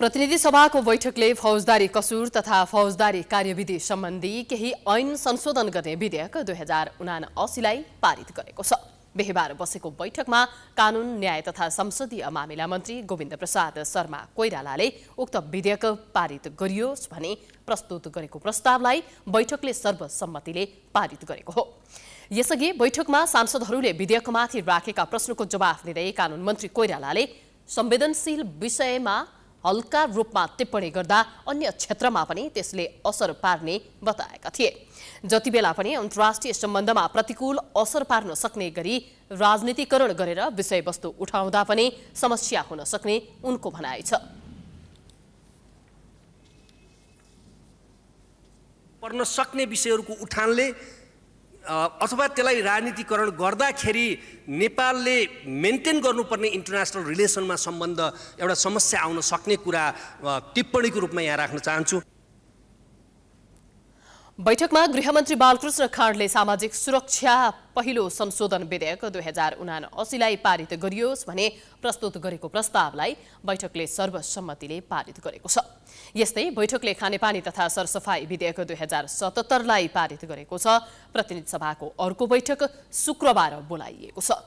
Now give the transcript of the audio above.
प्रतिनिधि सभाको बैठकले फौजदारी कसुर तथा फौजदारी कार्यविधि सम्बन्धी केही ऐन संशोधन गर्ने विधेयक दुई हजार उना असीलाई पारित गरेको छ बिहिबार बसेको बैठकमा कानून न्याय तथा संसदीय मामिला मन्त्री गोविन्द प्रसाद शर्मा कोइरालाले उक्त विधेयक पारित गरियोस् भने प्रस्तुत गरेको प्रस्तावलाई बैठकले सर्वसम्मतिले पारित गरेको हो यसअघि बैठकमा सांसदहरूले विधेयकमाथि राखेका प्रश्नको जवाफ दिँदै कानुन मन्त्री कोइरालाले संवेदनशील विषयमा हल्का रूपमा टिप्पणी गर्दा अन्य क्षेत्रमा पनि त्यसले असर पार्ने बताएका थिए जति बेला पनि अन्तर्राष्ट्रिय सम्बन्धमा प्रतिकूल असर पार्न सक्ने गरी राजनीतिकरण गरेर विषयवस्तु उठाउँदा पनि समस्या हुन सक्ने उनको भनाइ छ पर्न सक्ने विषयहरूको उठानले अथवा त्यसलाई राजनीतिकरण गर्दाखेरि नेपालले मेन्टेन गर्नुपर्ने इन्टरनेसनल रिलेसनमा सम्बन्ध एउटा समस्या आउन सक्ने कुरा टिप्पणीको रूपमा यहाँ राख्न चाहन्छु बैठकमा गृहमन्त्री बालकृष्ण खाँडले सामाजिक सुरक्षा पहिलो संशोधन विधेयक दुई हजार उना असीलाई पारित गरियोस् भने प्रस्तुत गरेको प्रस्तावलाई बैठकले सर्वसम्मतिले पारित गरेको छ यस्तै बैठकले खानेपानी तथा सरसफाई विधेयक दुई हजार सतहत्तरलाई पारित गरेको छ प्रतिनिधि सभाको अर्को बैठक शुक्रबार बोलाइएको छ